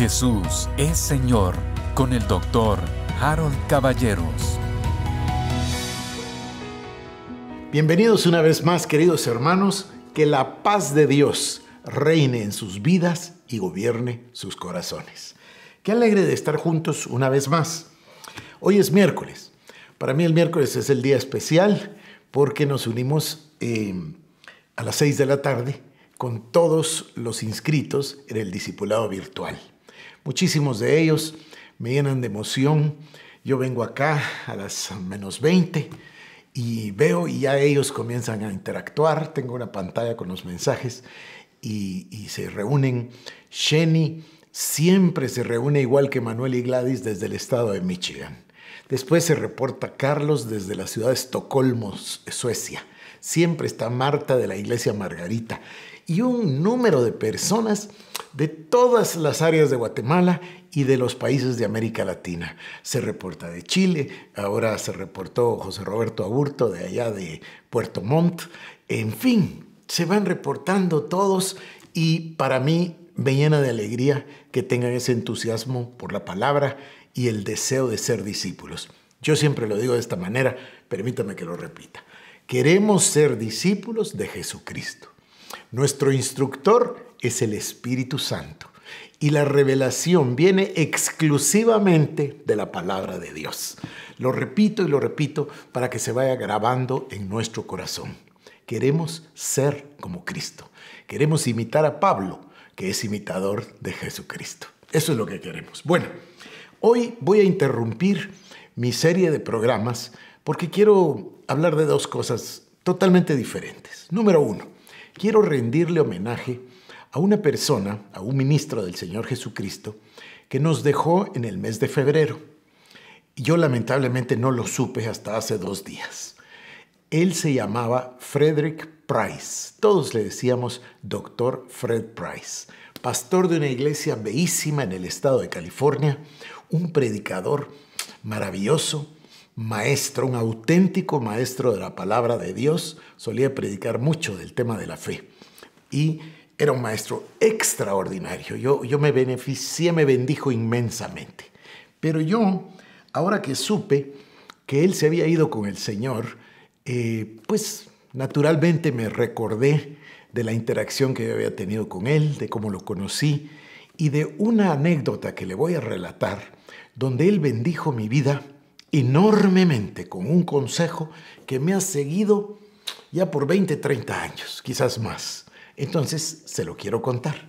Jesús es Señor con el doctor Harold Caballeros. Bienvenidos una vez más, queridos hermanos, que la paz de Dios reine en sus vidas y gobierne sus corazones. Qué alegre de estar juntos una vez más. Hoy es miércoles. Para mí el miércoles es el día especial porque nos unimos em, a las 6 de la tarde con todos los inscritos en el discipulado virtual. Muchísimos de ellos me llenan de emoción. Yo vengo acá a las menos 20 y veo y ya ellos comienzan a interactuar. Tengo una pantalla con los mensajes y, se reúnen. Jenny siempre se reúne igual que Manuel y Gladys desde el estado de Michigan. Después se reporta Carlos desde la ciudad de Estocolmo, Suecia. Siempre está Marta de la iglesia Margarita y un número de personas de todas las áreas de Guatemala y de los países de América Latina. Se reporta de Chile, ahora se reportó José Roberto Aburto de allá de Puerto Montt, en fin, se van reportando todos y para mí me llena de alegría que tengan ese entusiasmo por la palabra y el deseo de ser discípulos. Yo siempre lo digo de esta manera, permítame que lo repita. Queremos ser discípulos de Jesucristo. Nuestro instructor es el Espíritu Santo y la revelación viene exclusivamente de la palabra de Dios. Lo repito y lo repito para que se vaya grabando en nuestro corazón. Queremos ser como Cristo. Queremos imitar a Pablo, que es imitador de Jesucristo. Eso es lo que queremos. Bueno, hoy voy a interrumpir mi serie de programas porque quiero hablar de dos cosas totalmente diferentes. Número uno, quiero rendirle homenaje a una persona, a un ministro del Señor Jesucristo, que nos dejó en el mes de febrero. Yo lamentablemente no lo supe hasta hace dos días. Él se llamaba Frederick Price. Todos le decíamos doctor Fred Price, pastor de una iglesia bellísima en el estado de California, un predicador maravilloso, maestro, un auténtico maestro de la palabra de Dios, solía predicar mucho del tema de la fe y era un maestro extraordinario. Yo, yo me beneficié, me bendijo inmensamente. Pero yo, ahora que supe que él se había ido con el Señor, eh, pues naturalmente me recordé de la interacción que yo había tenido con él, de cómo lo conocí y de una anécdota que le voy a relatar, donde él bendijo mi vida enormemente con un consejo que me ha seguido ya por 20, 30 años, quizás más. Entonces se lo quiero contar.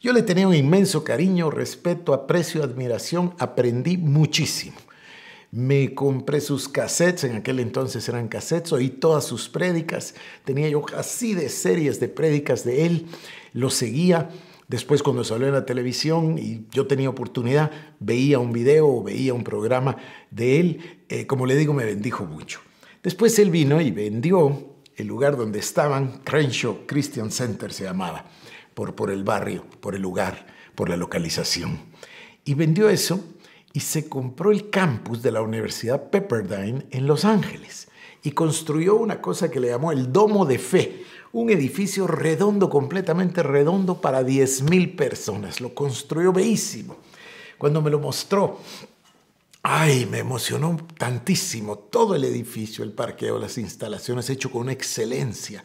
Yo le tenía un inmenso cariño, respeto, aprecio, admiración, aprendí muchísimo. Me compré sus cassettes, en aquel entonces eran cassettes, oí todas sus prédicas, tenía yo así de series de prédicas de él, lo seguía Después cuando salió en la televisión y yo tenía oportunidad, veía un video o veía un programa de él, eh, como le digo, me bendijo mucho. Después él vino y vendió el lugar donde estaban, Crenshaw Christian Center se llamaba, por, por el barrio, por el lugar, por la localización. Y vendió eso y se compró el campus de la Universidad Pepperdine en Los Ángeles y construyó una cosa que le llamó el Domo de Fe, un edificio redondo, completamente redondo para 10.000 personas. Lo construyó bellísimo. Cuando me lo mostró, ay, me emocionó tantísimo todo el edificio, el parqueo, las instalaciones, hecho con excelencia.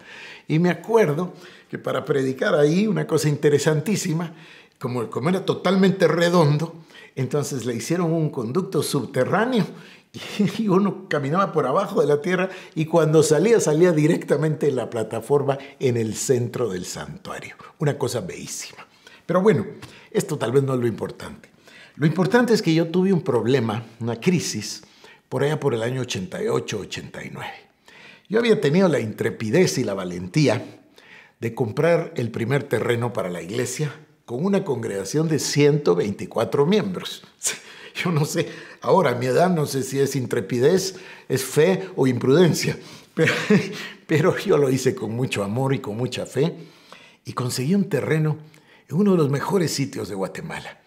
Y me acuerdo que para predicar ahí, una cosa interesantísima, como, como era totalmente redondo, entonces le hicieron un conducto subterráneo y uno caminaba por abajo de la tierra y cuando salía salía directamente en la plataforma en el centro del santuario. Una cosa bellísima. Pero bueno, esto tal vez no es lo importante. Lo importante es que yo tuve un problema, una crisis, por allá por el año 88-89. Yo había tenido la intrepidez y la valentía de comprar el primer terreno para la iglesia con una congregación de 124 miembros. Yo no sé, ahora a mi edad no sé si es intrepidez, es fe o imprudencia, pero, yo lo hice con mucho amor y con mucha fe y conseguí un terreno en uno de los mejores sitios de Guatemala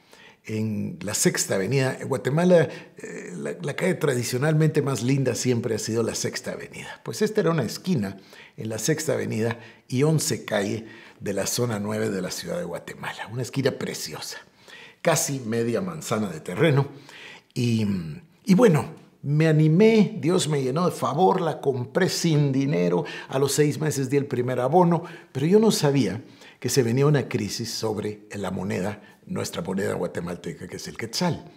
en la Sexta Avenida. En Guatemala, eh, la, calle tradicionalmente más linda siempre ha sido la Sexta Avenida. Pues esta era una esquina en la Sexta Avenida y once calle de la zona 9 de la ciudad de Guatemala. Una esquina preciosa casi media manzana de terreno. Y, bueno, me animé, Dios me llenó de favor, la compré sin dinero, a los seis meses di el primer abono, pero yo no sabía que se venía una crisis sobre la moneda, nuestra moneda guatemalteca, que es el quetzal.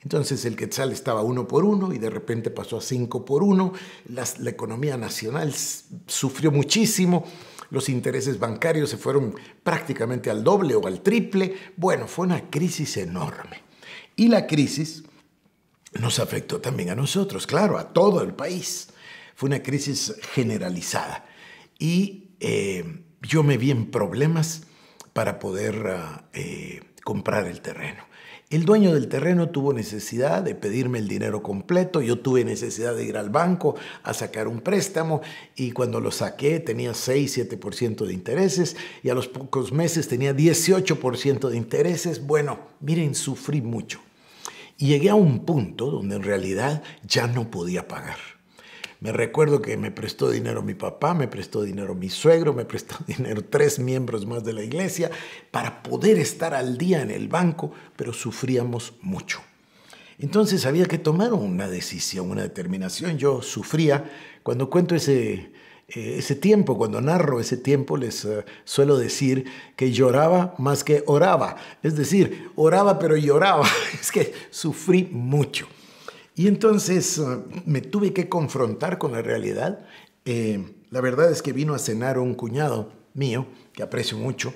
Entonces el quetzal estaba uno por uno y de repente pasó a cinco por uno, la economía nacional sufrió muchísimo los intereses bancarios se fueron prácticamente al doble o al triple. Bueno, fue una crisis enorme. Y la crisis nos afectó también a nosotros, claro, a todo el país. Fue una crisis generalizada. Y eh, yo me vi en problemas para poder ah, eh, comprar el terreno. El dueño del terreno tuvo necesidad de pedirme el dinero completo, yo tuve necesidad de ir al banco a sacar un préstamo y cuando lo saqué tenía 6-7% de intereses y a los pocos meses tenía 18% de intereses. Bueno, miren, sufrí mucho. Y llegué a un punto donde en realidad ya no podía pagar. Me recuerdo que me prestó dinero mi papá, me prestó dinero mi suegro, me prestó dinero tres miembros más de la iglesia para poder estar al día en el banco, pero sufríamos mucho. Entonces había que tomar una decisión, una determinación. Yo sufría. Cuando cuento ese, eh, ese tiempo, cuando narro ese tiempo, les eh, suelo decir que lloraba más que oraba. Es decir, oraba pero lloraba. Es que sufrí mucho. Y entonces eh, me tuve que confrontar con la realidad. Eh, la verdad es que vino a cenar un cuñado mío, que aprecio mucho.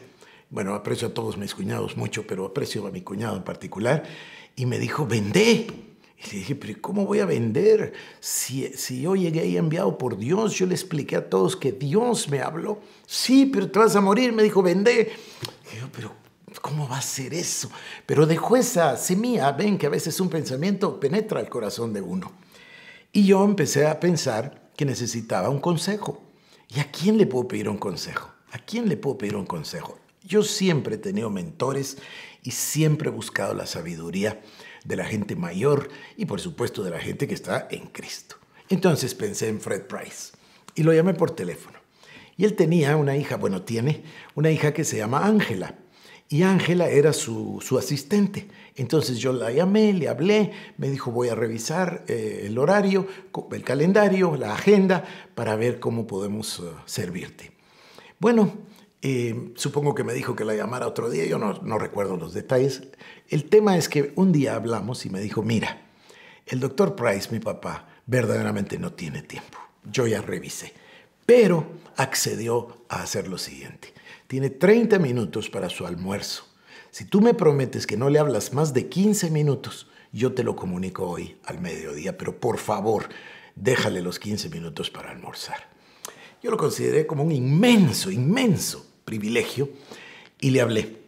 Bueno, aprecio a todos mis cuñados mucho, pero aprecio a mi cuñado en particular. Y me dijo, vendé. Y le dije, pero ¿cómo voy a vender? Si, si yo llegué ahí enviado por Dios, yo le expliqué a todos que Dios me habló. Sí, pero te vas a morir, me dijo, vendé. Y yo, pero ¿Cómo va a ser eso? Pero dejó esa semilla, ven que a veces un pensamiento penetra el corazón de uno. Y yo empecé a pensar que necesitaba un consejo. ¿Y a quién le puedo pedir un consejo? ¿A quién le puedo pedir un consejo? Yo siempre he tenido mentores y siempre he buscado la sabiduría de la gente mayor y por supuesto de la gente que está en Cristo. Entonces pensé en Fred Price y lo llamé por teléfono. Y él tenía una hija, bueno, tiene una hija que se llama Ángela y Ángela era su, asistente. Entonces yo la llamé, le hablé, me dijo voy a revisar eh, el horario, el calendario, la agenda, para ver cómo podemos eh, servirte. Bueno, eh, supongo que me dijo que la llamara otro día, yo no, no recuerdo los detalles. El tema es que un día hablamos y me dijo, mira, el doctor Price, mi papá, verdaderamente no tiene tiempo. Yo ya revisé, pero accedió a hacer lo siguiente tiene 30 minutos para su almuerzo. Si tú me prometes que no le hablas más de 15 minutos, yo te lo comunico hoy al mediodía, pero por favor, déjale los 15 minutos para almorzar. Yo lo consideré como un inmenso, inmenso privilegio y le hablé.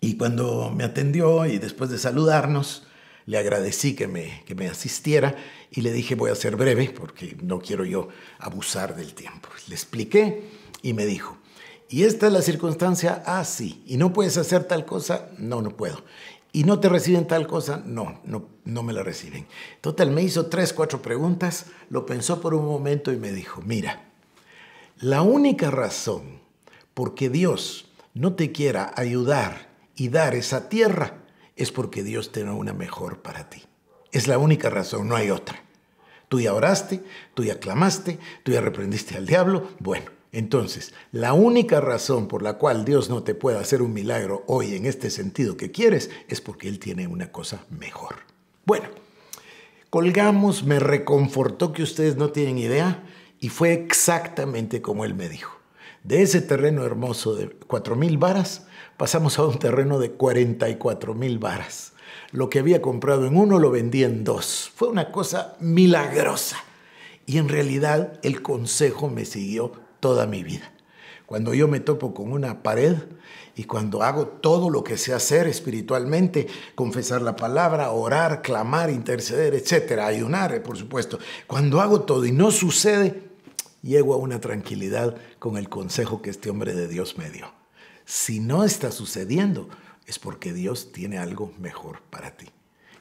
Y cuando me atendió y después de saludarnos, le agradecí que me, que me asistiera y le dije voy a ser breve porque no quiero yo abusar del tiempo. Le expliqué y me dijo, y esta es la circunstancia, ah, sí, y no puedes hacer tal cosa, no, no puedo. Y no te reciben tal cosa, no, no, no me la reciben. Total, me hizo tres, cuatro preguntas, lo pensó por un momento y me dijo, mira, la única razón por qué Dios no te quiera ayudar y dar esa tierra es porque Dios tiene una mejor para ti. Es la única razón, no hay otra. Tú ya oraste, tú ya clamaste, tú ya reprendiste al diablo, bueno, entonces, la única razón por la cual Dios no te puede hacer un milagro hoy en este sentido que quieres es porque Él tiene una cosa mejor. Bueno, colgamos, me reconfortó que ustedes no tienen idea y fue exactamente como Él me dijo. De ese terreno hermoso de 4.000 varas pasamos a un terreno de 44.000 varas. Lo que había comprado en uno lo vendí en dos. Fue una cosa milagrosa. Y en realidad el consejo me siguió toda mi vida. Cuando yo me topo con una pared y cuando hago todo lo que sé hacer espiritualmente, confesar la palabra, orar, clamar, interceder, etcétera, ayunar, eh, por supuesto, cuando hago todo y no sucede, llego a una tranquilidad con el consejo que este hombre de Dios me dio. Si no está sucediendo, es porque Dios tiene algo mejor para ti.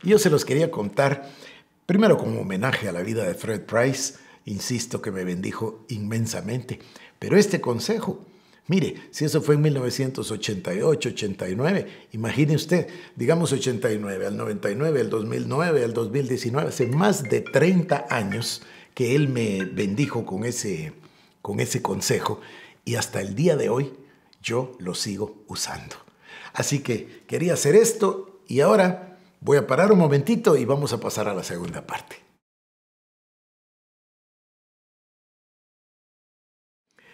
Y yo se los quería contar, primero como homenaje a la vida de Fred Price, insisto que me bendijo inmensamente. Pero este consejo, mire, si eso fue en 1988, 89, imagine usted, digamos 89, al 99, al 2009, al 2019, hace más de 30 años que él me bendijo con ese, con ese consejo y hasta el día de hoy yo lo sigo usando. Así que quería hacer esto y ahora voy a parar un momentito y vamos a pasar a la segunda parte.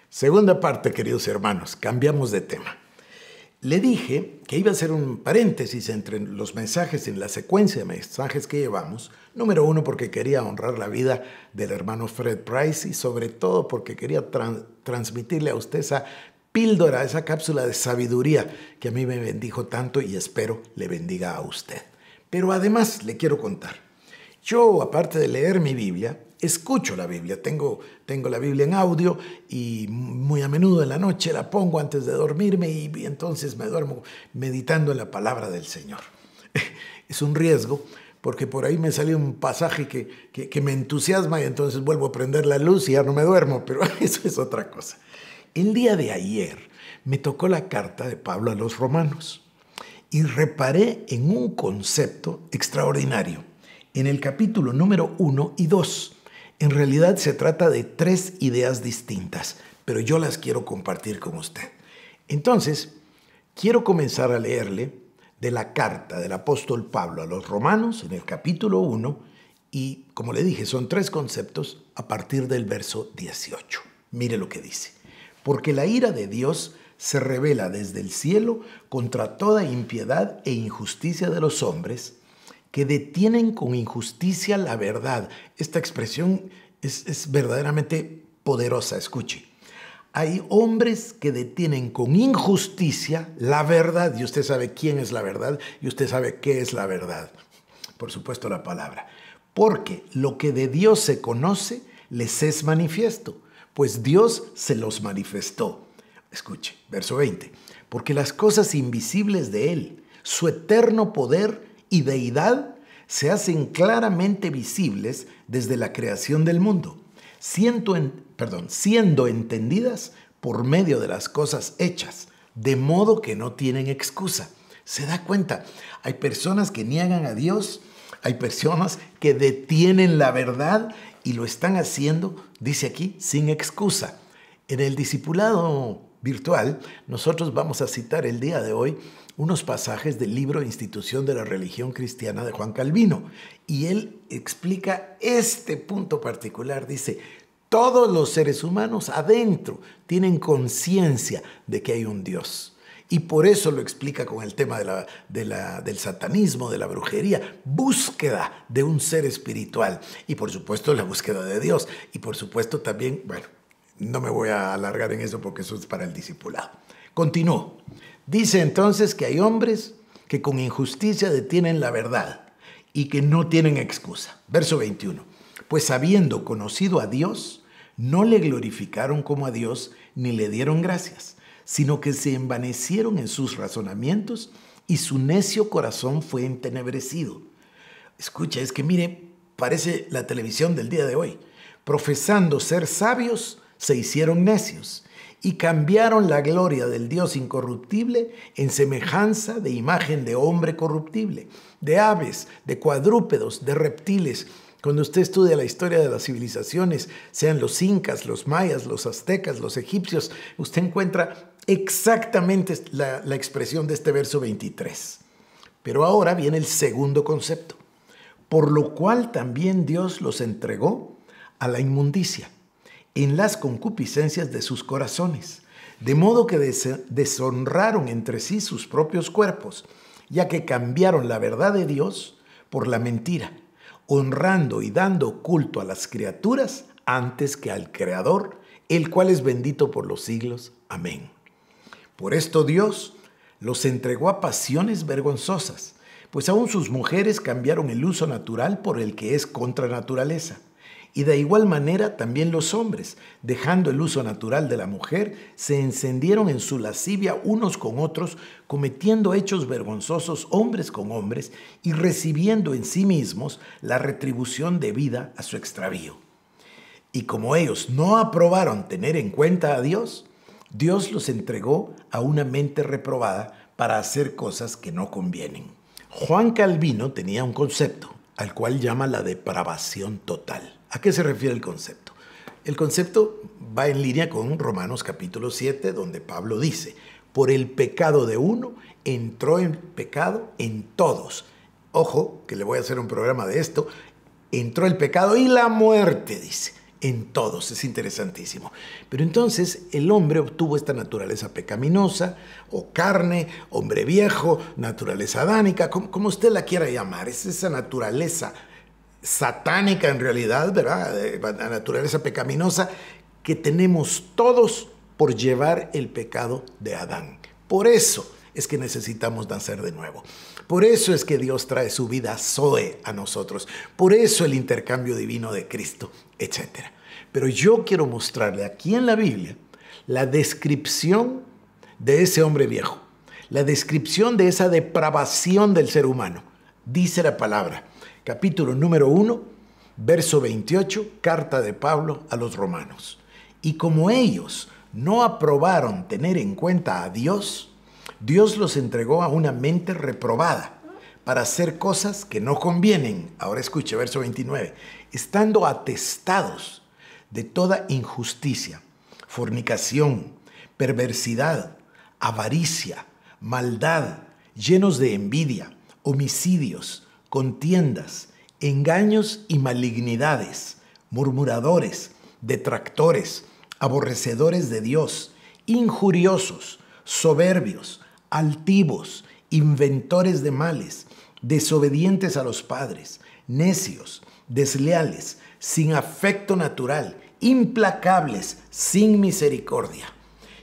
Segunda parte, queridos hermanos, cambiamos de tema. Le dije que iba a hacer un paréntesis entre los mensajes en la secuencia de mensajes que llevamos. Número uno, porque quería honrar la vida del hermano Fred Price y sobre todo porque quería transmitirle a usted esa píldora, esa cápsula de sabiduría que a mí me bendijo tanto y espero le bendiga a usted. Pero además le quiero contar, yo aparte de leer mi Biblia, escucho la Biblia. Tengo, tengo la Biblia en audio y muy a menudo en la noche la pongo antes de dormirme y, entonces me duermo meditando en la palabra del Señor. es un riesgo porque por ahí me sale un pasaje que, que, me entusiasma y entonces vuelvo a prender la luz y ya no me duermo, pero eso es otra cosa. El día de ayer me tocó la carta de Pablo a los romanos y reparé en un concepto extraordinario en el capítulo número 1 y 2 en realidad se trata de tres ideas distintas, pero yo las quiero compartir con usted. Entonces, quiero comenzar a leerle de la carta del apóstol Pablo a los romanos en el capítulo 1 y, como le dije, son tres conceptos a partir del verso 18. Mire lo que dice. Porque la ira de Dios se revela desde el cielo contra toda impiedad e injusticia de los hombres que detienen con injusticia la verdad. Esta expresión es, verdaderamente poderosa, escuche. Hay hombres que detienen con injusticia la verdad, y usted sabe quién es la verdad, y usted sabe qué es la verdad. Por supuesto la palabra. Porque lo que de Dios se conoce les es manifiesto, pues Dios se los manifestó. Escuche, verso 20. Porque las cosas invisibles de Él, su eterno poder, y deidad se hacen claramente visibles desde la creación del mundo, siendo, siendo entendidas por medio de las cosas hechas, de modo que no tienen excusa. Se da cuenta, hay personas que niegan a Dios, hay personas que detienen la verdad y lo están haciendo, dice aquí, sin excusa. En el discipulado virtual, nosotros vamos a citar el día de hoy unos pasajes del libro Institución de la Religión Cristiana de Juan Calvino. Y él explica este punto particular. Dice, todos los seres humanos adentro tienen conciencia de que hay un Dios. Y por eso lo explica con el tema de la, del satanismo, de la brujería, búsqueda de un ser espiritual. Y por supuesto la búsqueda de Dios. Y por supuesto también, bueno, no me voy a alargar en eso porque eso es para el discipulado. Continúo. Dice entonces que hay hombres que con injusticia detienen la verdad y que no tienen excusa. Verso 21. Pues habiendo conocido a Dios, no le glorificaron como a Dios ni le dieron gracias, sino que se envanecieron en sus razonamientos y su necio corazón fue entenebrecido. Escucha, es que mire, parece la televisión del día de hoy. Profesando ser sabios, se hicieron necios y cambiaron la gloria del Dios incorruptible en semejanza de imagen de hombre corruptible, de aves, de cuadrúpedos, de reptiles. Cuando usted estudia la historia de las civilizaciones, sean los incas, los mayas, los aztecas, los egipcios, usted encuentra exactamente la, expresión de este verso 23. Pero ahora viene el segundo concepto, por lo cual también Dios los entregó a la inmundicia en las concupiscencias de sus corazones, de modo que deshonraron entre sí sus propios cuerpos, ya que cambiaron la verdad de Dios por la mentira, honrando y dando culto a las criaturas antes que al Creador, el cual es bendito por los siglos. Amén. Por esto Dios los entregó a pasiones vergonzosas, pues aún sus mujeres cambiaron el uso natural por el que es contra naturaleza y de igual manera también los hombres, dejando el uso natural de la mujer, se encendieron en su lascivia unos con otros, cometiendo hechos vergonzosos hombres con hombres y recibiendo en sí mismos la retribución debida a su extravío. Y como ellos no aprobaron tener en cuenta a Dios, Dios los entregó a una mente reprobada para hacer cosas que no convienen. Juan Calvino tenía un concepto al cual llama la depravación total. ¿A qué se refiere el concepto? El concepto va en línea con Romanos capítulo 7, donde Pablo dice, por el pecado de uno entró en pecado en todos. Ojo, que le voy a hacer un programa de esto. Entró el pecado y la muerte, dice, en todos. Es interesantísimo. Pero entonces el hombre obtuvo esta naturaleza pecaminosa, o carne, hombre viejo, naturaleza adánica, como, usted la quiera llamar. Es esa naturaleza satánica en realidad, ¿verdad? La naturaleza pecaminosa que tenemos todos por llevar el pecado de Adán. Por eso es que necesitamos nacer de nuevo. Por eso es que Dios trae su vida Zoe a nosotros. Por eso el intercambio divino de Cristo, etc. Pero yo quiero mostrarle aquí en la Biblia la descripción de ese hombre viejo, la descripción de esa depravación del ser humano. Dice la palabra, capítulo número 1, verso 28, carta de Pablo a los romanos. Y como ellos no aprobaron tener en cuenta a Dios, Dios los entregó a una mente reprobada para hacer cosas que no convienen. Ahora escuche verso 29. Estando atestados de toda injusticia, fornicación, perversidad, avaricia, maldad, llenos de envidia, homicidios, contiendas, engaños y malignidades, murmuradores, detractores, aborrecedores de Dios, injuriosos, soberbios, altivos, inventores de males, desobedientes a los padres, necios, desleales, sin afecto natural, implacables, sin misericordia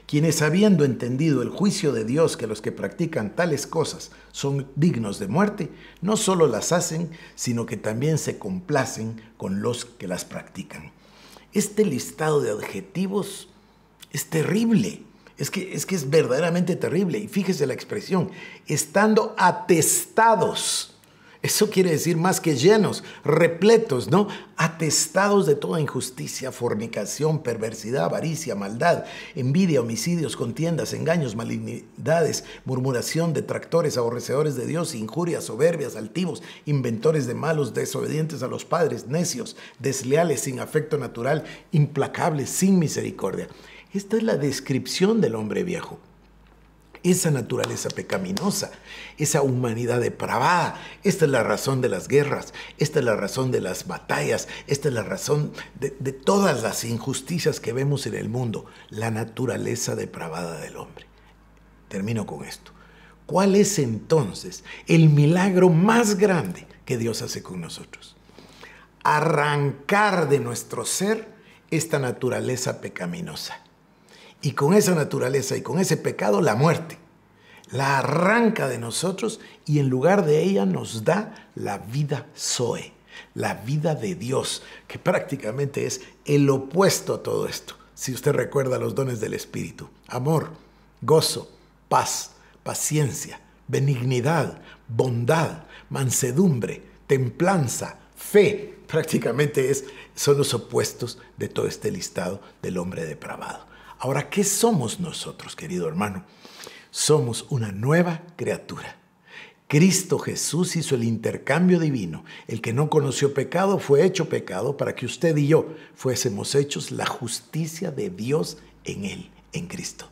quienes habiendo entendido el juicio de Dios que los que practican tales cosas son dignos de muerte, no solo las hacen, sino que también se complacen con los que las practican. Este listado de adjetivos es terrible, es que es, que es verdaderamente terrible. Y fíjese la expresión, estando atestados eso quiere decir más que llenos, repletos, ¿no? Atestados de toda injusticia, fornicación, perversidad, avaricia, maldad, envidia, homicidios, contiendas, engaños, malignidades, murmuración, detractores, aborrecedores de Dios, injurias, soberbias, altivos, inventores de malos, desobedientes a los padres, necios, desleales, sin afecto natural, implacables, sin misericordia. Esta es la descripción del hombre viejo esa naturaleza pecaminosa, esa humanidad depravada. Esta es la razón de las guerras, esta es la razón de las batallas, esta es la razón de, todas las injusticias que vemos en el mundo, la naturaleza depravada del hombre. Termino con esto. ¿Cuál es entonces el milagro más grande que Dios hace con nosotros? Arrancar de nuestro ser esta naturaleza pecaminosa y con esa naturaleza y con ese pecado, la muerte. La arranca de nosotros y en lugar de ella nos da la vida Zoe, la vida de Dios, que prácticamente es el opuesto a todo esto. Si usted recuerda los dones del Espíritu, amor, gozo, paz, paciencia, benignidad, bondad, mansedumbre, templanza, fe. Prácticamente es, son los opuestos de todo este listado del hombre depravado. Ahora, ¿qué somos nosotros, querido hermano? Somos una nueva criatura. Cristo Jesús hizo el intercambio divino. El que no conoció pecado fue hecho pecado para que usted y yo fuésemos hechos la justicia de Dios en Él, en Cristo.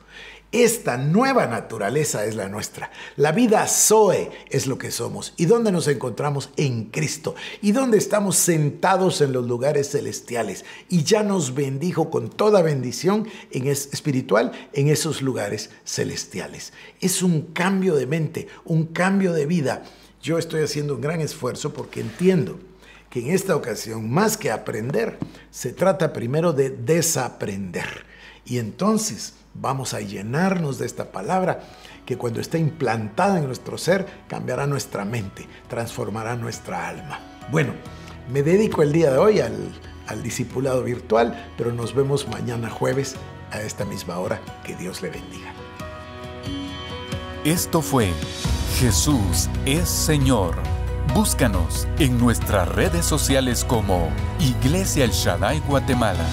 Esta nueva naturaleza es la nuestra. La vida Zoe es lo que somos y dónde nos encontramos en Cristo y dónde estamos sentados en los lugares celestiales y ya nos bendijo con toda bendición en es, espiritual en esos lugares celestiales. Es un cambio de mente, un cambio de vida. Yo estoy haciendo un gran esfuerzo porque entiendo que en esta ocasión, más que aprender, se trata primero de desaprender. Y entonces Vamos a llenarnos de esta palabra que cuando esté implantada en nuestro ser cambiará nuestra mente, transformará nuestra alma. Bueno, me dedico el día de hoy al, discipulado virtual, pero nos vemos mañana jueves a esta misma hora. Que Dios le bendiga. Esto fue Jesús es Señor. Búscanos en nuestras redes sociales como Iglesia El Shaddai Guatemala.